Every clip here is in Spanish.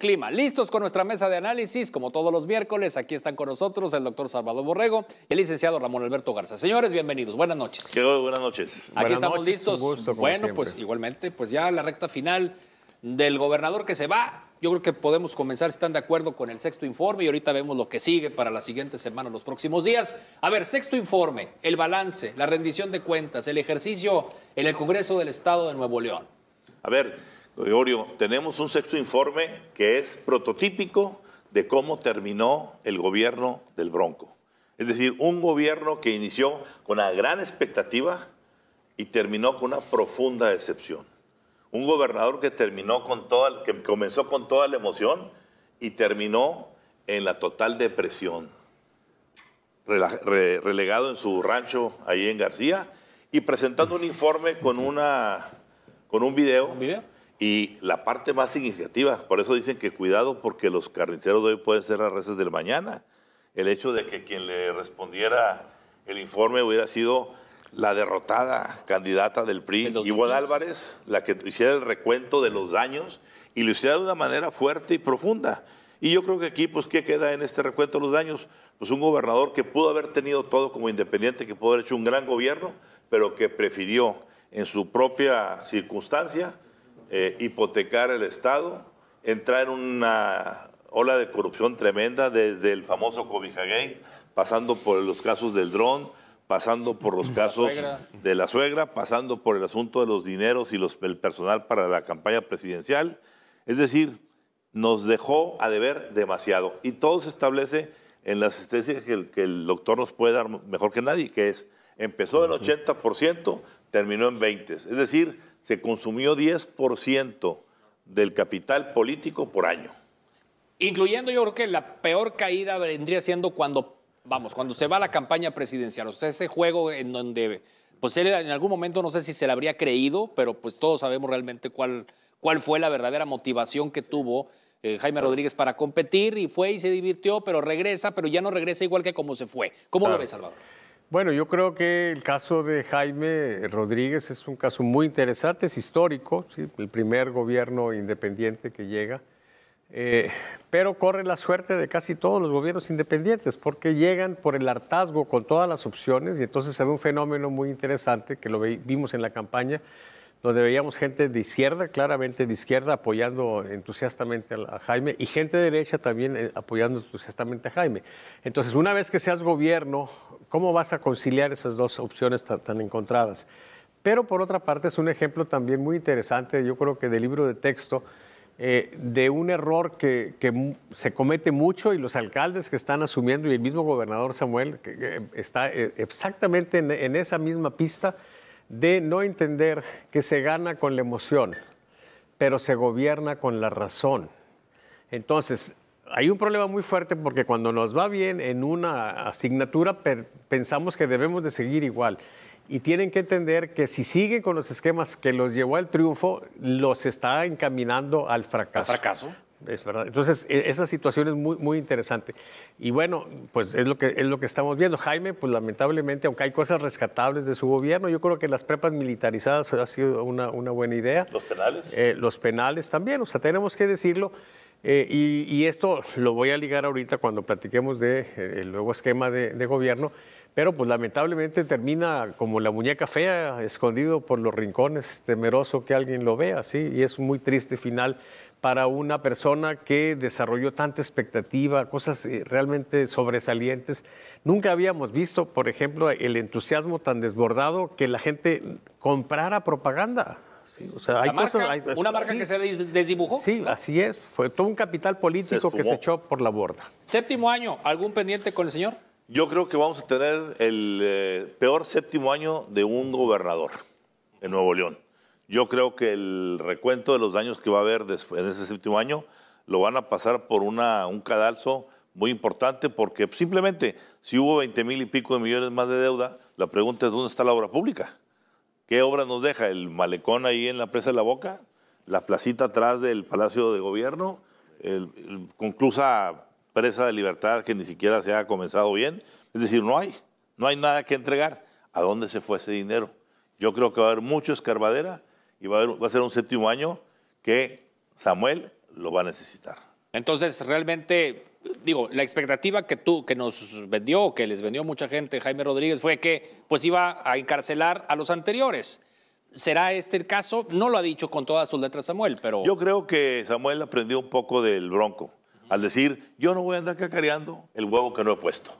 clima. Listos con nuestra mesa de análisis, como todos los miércoles, aquí están con nosotros el doctor Salvador Borrego y el licenciado Ramón Alberto Garza. Señores, bienvenidos, buenas noches. buenas noches. Aquí estamos listos. bueno, pues igualmente, pues ya la recta final del gobernador que se va. Yo creo que podemos comenzar, si están de acuerdo, con el sexto informe y ahorita vemos lo que sigue para la siguiente semana, los próximos días. A ver, sexto informe, el balance, la rendición de cuentas, el ejercicio en el Congreso del Estado de Nuevo León. A ver, Gregorio, tenemos un sexto informe que es prototípico de cómo terminó el gobierno del Bronco. Es decir, un gobierno que inició con una gran expectativa y terminó con una profunda decepción. Un gobernador que terminó con toda, que comenzó con toda la emoción y terminó en la total depresión, relegado en su rancho ahí en García y presentando un informe con una con un video, ¿Un video? Y la parte más significativa, por eso dicen que cuidado porque los carniceros de hoy pueden ser las reses del mañana. El hecho de que quien le respondiera el informe hubiera sido la derrotada candidata del PRI, Ivonne Álvarez, la que hiciera el recuento de los daños y lo hiciera de una manera fuerte y profunda. Y yo creo que aquí, pues, ¿qué queda en este recuento de los daños? Pues un gobernador que pudo haber tenido todo como independiente, que pudo haber hecho un gran gobierno, pero que prefirió en su propia circunstancia eh, hipotecar el Estado, entrar en una ola de corrupción tremenda desde el famoso game pasando por los casos del dron, pasando por los casos de la suegra, pasando por el asunto de los dineros y el personal para la campaña presidencial. Es decir, nos dejó a deber demasiado. Y todo se establece en la asistencia que el, que el doctor nos puede dar mejor que nadie, que es, empezó en 80%, terminó en 20%. Es decir, se consumió 10% del capital político por año. Incluyendo yo creo que la peor caída vendría siendo cuando, vamos, cuando se va a la campaña presidencial, o sea, ese juego en donde, pues él en algún momento no sé si se le habría creído, pero pues todos sabemos realmente cuál, fue la verdadera motivación que tuvo. Eh, Jaime Rodríguez para competir y fue y se divirtió, pero regresa, pero ya no regresa igual que como se fue. ¿Cómo lo ves, Salvador? Bueno, yo creo que el caso de Jaime Rodríguez es un caso muy interesante, es histórico, el primer gobierno independiente que llega, eh, pero corre la suerte de casi todos los gobiernos independientes porque llegan por el hartazgo con todas las opciones y entonces se da un fenómeno muy interesante que lo vimos en la campaña donde veíamos gente de izquierda, claramente de izquierda, apoyando entusiastamente a Jaime y gente de derecha también eh, apoyando entusiastamente a Jaime. Entonces, una vez que seas gobierno, ¿cómo vas a conciliar esas dos opciones tan, encontradas? Pero por otra parte es un ejemplo también muy interesante, yo creo que del libro de texto, eh, de un error que, que, se comete mucho y los alcaldes que están asumiendo y el mismo gobernador Samuel que, está eh, exactamente en, esa misma pista de no entender que se gana con la emoción, pero se gobierna con la razón. Entonces, hay un problema muy fuerte porque cuando nos va bien en una asignatura pensamos que debemos de seguir igual. Y tienen que entender que si siguen con los esquemas que los llevó al triunfo, los está encaminando al fracaso. ¿Al fracaso? Es verdad. Entonces, e, esa situación es muy, muy interesante. Y bueno, pues es lo, que, es lo que estamos viendo. Jaime, pues lamentablemente, aunque hay cosas rescatables de su gobierno, yo creo que las prepas militarizadas ha sido una, buena idea. ¿Los penales? Eh, los penales también, o sea, tenemos que decirlo. Eh, y, esto lo voy a ligar ahorita cuando platiquemos del de, eh, el nuevo esquema de gobierno pero pues lamentablemente termina como la muñeca fea, escondido por los rincones, temeroso que alguien lo vea, ¿sí? Y es muy triste final para una persona que desarrolló tanta expectativa, cosas eh, realmente sobresalientes. Nunca habíamos visto, por ejemplo, el entusiasmo tan desbordado que la gente comprara propaganda. Sí, o sea, hay cosas, una marca que se desdibujó. Sí, así es. Fue todo un capital político que se echó por la borda. Séptimo año, ¿algún pendiente con el señor? Yo creo que vamos a tener el eh, peor séptimo año de un gobernador en Nuevo León. Yo creo que el recuento de los daños que va a haber en ese séptimo año lo van a pasar por un cadalso muy importante porque simplemente si hubo 20 mil y pico de millones más de deuda, la pregunta es dónde está la obra pública. ¿Qué obra nos deja? ¿El malecón ahí en la presa de la boca? ¿La placita atrás del Palacio de Gobierno? el, conclusa de libertad que ni siquiera se ha comenzado bien. Es decir, no hay, no hay nada que entregar. ¿A dónde se fue ese dinero? Yo creo que va a haber mucho escarbadera y va a, haber, va a ser un séptimo año que Samuel lo va a necesitar. Entonces, realmente, digo, la expectativa que tú, que nos vendió, que les vendió mucha gente, Jaime Rodríguez, fue que pues iba a encarcelar a los anteriores. ¿Será este el caso? No lo ha dicho con todas sus letras Samuel, pero... Yo creo que Samuel aprendió un poco del bronco al decir, yo no voy a andar cacareando el huevo que no he puesto.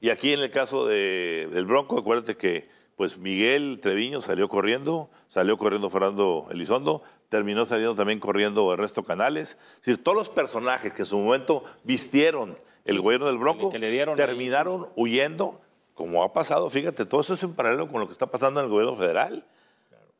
Y aquí en el caso del Bronco, acuérdate que pues Miguel Treviño salió corriendo, salió corriendo Fernando Elizondo, terminó saliendo también corriendo Ernesto Canales. Es decir, todos los personajes que en su momento vistieron el gobierno del Bronco terminaron pues. huyendo, como ha pasado, fíjate, todo eso es en paralelo con lo que está pasando en el gobierno federal.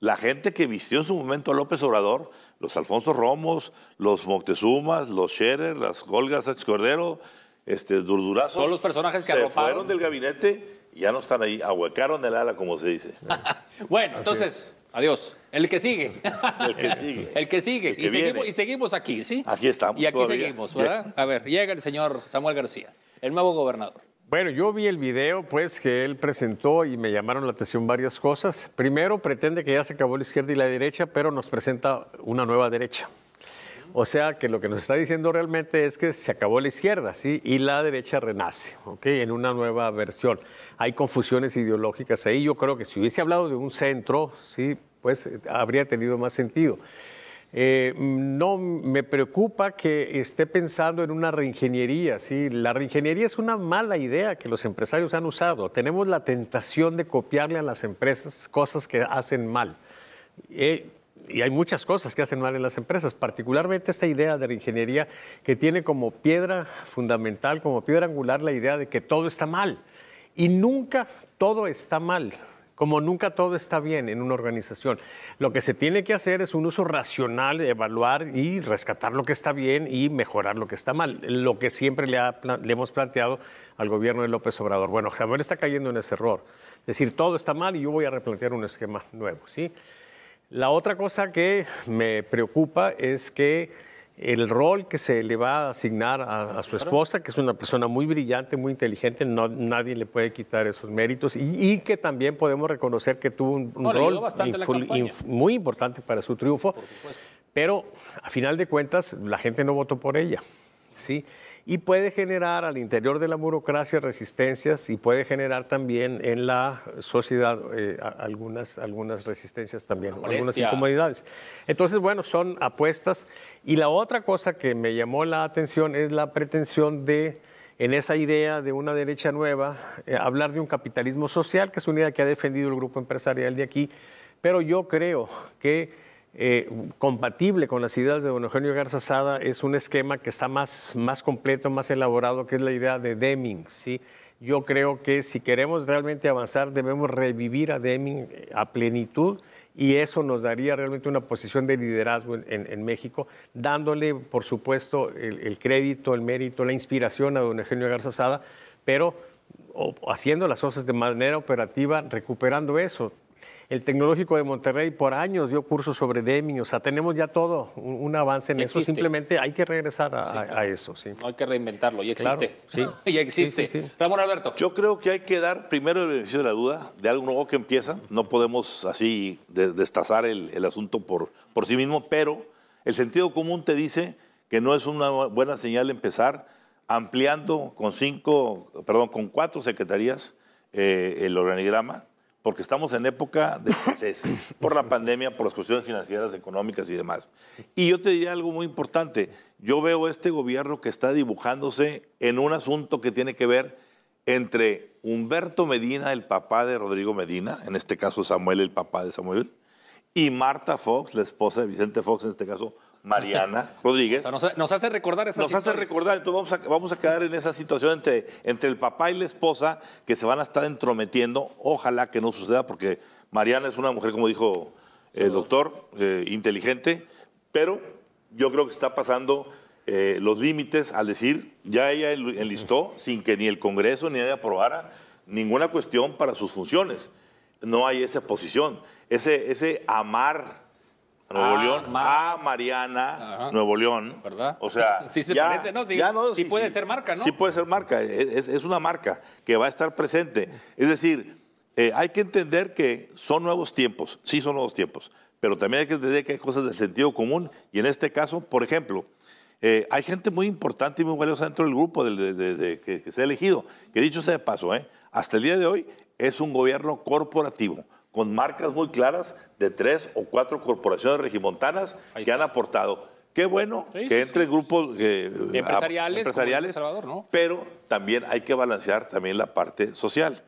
La gente que vistió en su momento a López Obrador, los Alfonso Romos, los Moctezumas, los Scherer, las Golgas H. Cordero, este, Durdurazos. Todos los personajes que se fueron del gabinete y ya no están ahí. Ahuecaron el ala, como se dice. bueno, entonces, adiós. El que sigue. el que sigue. El que sigue. y, seguimos, aquí, ¿sí? Aquí estamos. Y aquí seguimos, ¿verdad? A ver, llega el señor Samuel García, el nuevo gobernador. Bueno, yo vi el video pues que él presentó y me llamaron la atención varias cosas. Primero, pretende que ya se acabó la izquierda y la derecha, pero nos presenta una nueva derecha. O sea que lo que nos está diciendo realmente es que se acabó la izquierda, ¿sí? Y la derecha renace, ¿ok? En una nueva versión. Hay confusiones ideológicas ahí. Yo creo que si hubiese hablado de un centro, ¿sí? Pues eh, habría tenido más sentido. Eh, no me preocupa que esté pensando en una reingeniería. ¿sí? La reingeniería es una mala idea que los empresarios han usado. Tenemos la tentación de copiarle a las empresas cosas que hacen mal. Eh, y hay muchas cosas que hacen mal en las empresas, particularmente esta idea de reingeniería que tiene como piedra fundamental, como piedra angular la idea de que todo está mal. Y nunca todo está mal. Como nunca todo está bien en una organización. Lo que se tiene que hacer es un uso racional, evaluar y rescatar lo que está bien y mejorar lo que está mal. Lo que siempre le, hemos planteado al gobierno de López Obrador. Bueno, Javier está cayendo en ese error. decir, todo está mal y yo voy a replantear un esquema nuevo, ¿sí? La otra cosa que me preocupa es que el rol que se le va a asignar a, su esposa, que es una persona muy brillante, muy inteligente, no, nadie le puede quitar esos méritos y, que también podemos reconocer que tuvo un, rol muy importante para su triunfo, pero a final de cuentas la gente no votó por ella, ¿sí? sí y puede generar al interior de la burocracia resistencias y puede generar también en la sociedad eh, algunas, algunas resistencias también, algunas incomodidades. Entonces, bueno, son apuestas. Y la otra cosa que me llamó la atención es la pretensión de en esa idea de una derecha nueva, eh, hablar de un capitalismo social, que es una idea que ha defendido el grupo empresarial de aquí, pero yo creo que eh, compatible con las ideas de don Eugenio Garza Sada es un esquema que está más, más completo, más elaborado, que es la idea de Deming. ¿sí? Yo creo que si queremos realmente avanzar debemos revivir a Deming eh, a plenitud y eso nos daría realmente una posición de liderazgo en, México, dándole, por supuesto, el, crédito, el mérito, la inspiración a don Eugenio Garza Sada, pero haciendo las cosas de manera operativa, recuperando eso. El Tecnológico de Monterrey por años dio cursos sobre Deming, o sea, tenemos ya todo un, avance en eso, simplemente hay que regresar a, eso. Sí. No hay que reinventarlo, ya existe. sí. ya existe. Ramón Alberto. Yo creo que hay que dar primero el beneficio de la duda de algo nuevo que empieza, no podemos así destazar el, asunto por, sí mismo, pero el sentido común te dice que no es una buena señal empezar ampliando con cinco, perdón, con cuatro secretarías eh, el organigrama porque estamos en época de escasez, por la pandemia, por las cuestiones financieras, económicas y demás. Y yo te diría algo muy importante, yo veo este gobierno que está dibujándose en un asunto que tiene que ver entre Humberto Medina, el papá de Rodrigo Medina, en este caso Samuel, el papá de Samuel, y Marta Fox, la esposa de Vicente Fox, en este caso Mariana Rodríguez. nos, hace recordar esas Nos hace recordar, entonces vamos a, vamos a quedar en esa situación entre, entre el papá y la esposa que se van a estar entrometiendo. Ojalá que no suceda porque Mariana es una mujer, como dijo eh, el doctor, eh, inteligente, pero yo creo que está pasando eh, los límites al decir, ya ella enlistó sin que ni el Congreso ni ella aprobara ninguna cuestión para sus funciones. No hay esa posición, ese, ese amar Nuevo ah, León, a ah, Mariana, Nuevo León. ¿Verdad? O sea, sí se parece, ¿no? Sí, puede ser marca, ¿no? Sí puede ser marca, es, una marca que va a estar presente. Es decir, eh, hay que entender que son nuevos tiempos, sí son nuevos tiempos, pero también hay que entender que hay cosas de sentido común y en este caso, por ejemplo, eh, hay gente muy importante y muy valiosa dentro del grupo que, se ha elegido, que dicho sea de paso, ¿eh? hasta el día de hoy es un gobierno corporativo con marcas muy claras de tres o cuatro corporaciones regimontanas que han aportado. Qué bueno que entre grupos eh, eh, empresariales, empresariales Salvador, ¿no? pero también hay que balancear también la parte social.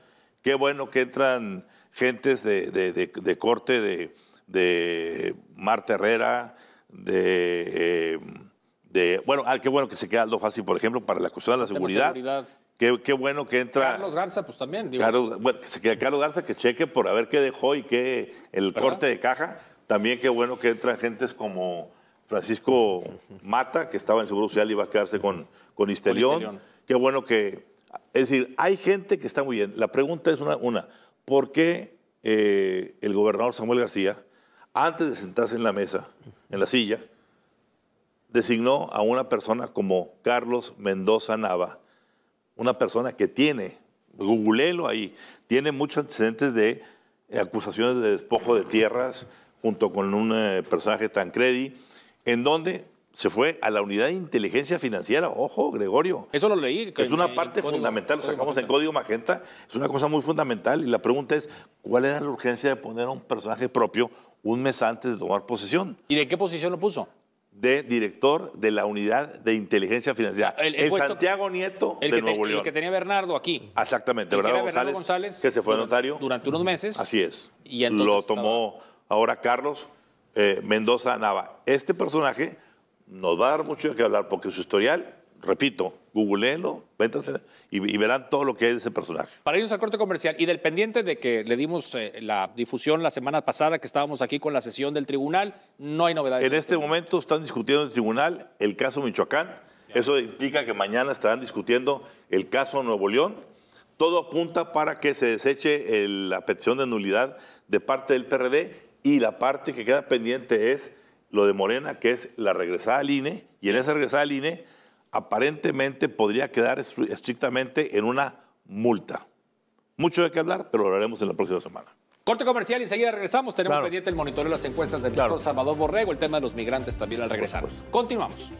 Qué bueno que entran gentes de, de, de, corte de, Marta Herrera, de, eh, de bueno, ah, qué bueno que se queda algo Fácil, por ejemplo, para la cuestión de la seguridad, Qué, bueno que entra. Carlos Garza, pues también. Digo. bueno, que Carlos Garza, que cheque por a ver qué dejó y qué. El corte de caja. También qué bueno que entran gentes como Francisco Mata, que estaba en Seguro Social y va a quedarse con, con Istelión. Qué bueno que. Es decir, hay gente que está muy bien. La pregunta es una: una ¿por qué eh, el gobernador Samuel García, antes de sentarse en la mesa, en la silla, designó a una persona como Carlos Mendoza Nava? una persona que tiene, googleelo ahí, tiene muchos antecedentes de acusaciones de despojo de tierras junto con un eh, personaje Tancredi, en donde se fue a la unidad de inteligencia financiera. Ojo, Gregorio. Eso lo leí. es una parte fundamental, sacamos en Código Magenta, es una cosa muy fundamental y la pregunta es, ¿cuál era la urgencia de poner a un personaje propio un mes antes de tomar posesión? ¿Y de qué posición lo puso? de director de la unidad de inteligencia financiera. El, Santiago Nieto el de que Nuevo León. El que tenía Bernardo aquí. Exactamente, Bernardo González, que se fue notario. Durante unos meses. Así es. Y Lo tomó ahora Carlos eh, Mendoza Nava. Este personaje nos va a dar mucho qué hablar porque su historial repito, googleenlo, véntanse y, y, verán todo lo que es ese personaje. Para irnos al corte comercial y del pendiente de que le dimos eh, la difusión la semana pasada que estábamos aquí con la sesión del tribunal, no hay novedades. En este, este momento están discutiendo en el tribunal el caso Michoacán. Eso implica que mañana estarán discutiendo el caso Nuevo León. Todo apunta para que se deseche la petición de nulidad de parte del PRD y la parte que queda pendiente es lo de Morena, que es la regresada al INE. Y en esa regresada al INE aparentemente podría quedar estrictamente en una multa. Mucho de qué hablar, pero lo haremos en la próxima semana. Corte comercial y enseguida regresamos. Tenemos pendiente el monitoreo de las encuestas del doctor Salvador Borrego, el tema de los migrantes también al regresar. Continuamos.